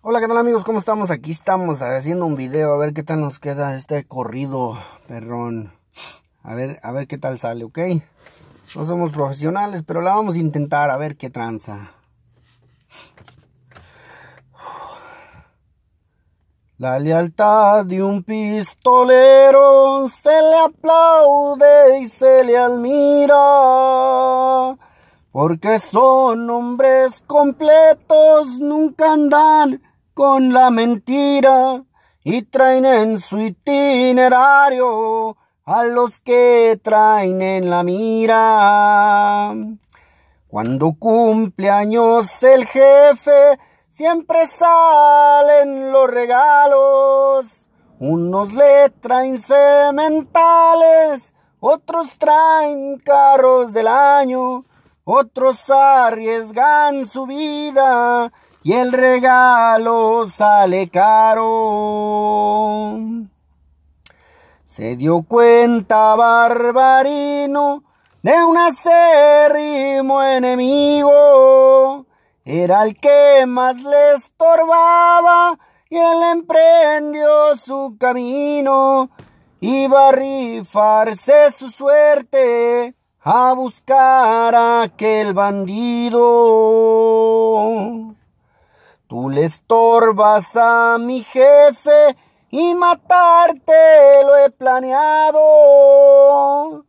Hola, ¿qué tal amigos? ¿Cómo estamos? Aquí estamos haciendo un video, a ver qué tal nos queda este corrido, perrón. A ver, a ver qué tal sale, ¿ok? No somos profesionales, pero la vamos a intentar, a ver qué tranza. La lealtad de un pistolero se le aplaude y se le admira. Porque son hombres completos, nunca andan con la mentira y traen en su itinerario a los que traen en la mira. Cuando cumple años el jefe, siempre salen los regalos. Unos le traen sementales, otros traen carros del año, otros arriesgan su vida y el regalo sale caro. Se dio cuenta Barbarino de un acérrimo enemigo. Era el que más le estorbaba y él emprendió su camino. Iba a rifarse su suerte a buscar a aquel bandido. Tú le estorbas a mi jefe y matarte lo he planeado.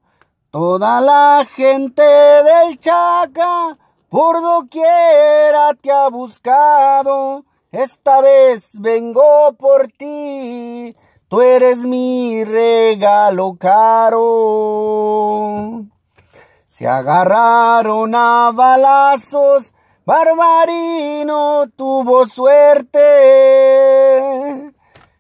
Toda la gente del Chaca por doquiera te ha buscado. Esta vez vengo por ti, tú eres mi regalo caro. Se agarraron a balazos Barbarino tuvo suerte.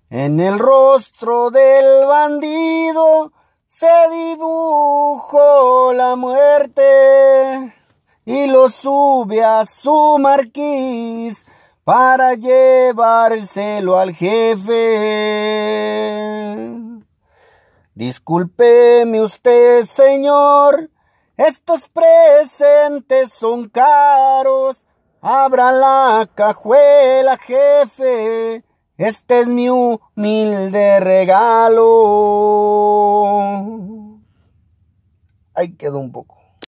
En el rostro del bandido se dibujó la muerte y lo sube a su marquís para llevárselo al jefe. Discúlpeme usted, señor, estos pre son caros. Abra la cajuela, jefe. Este es mi humilde regalo. Ahí quedó un poco.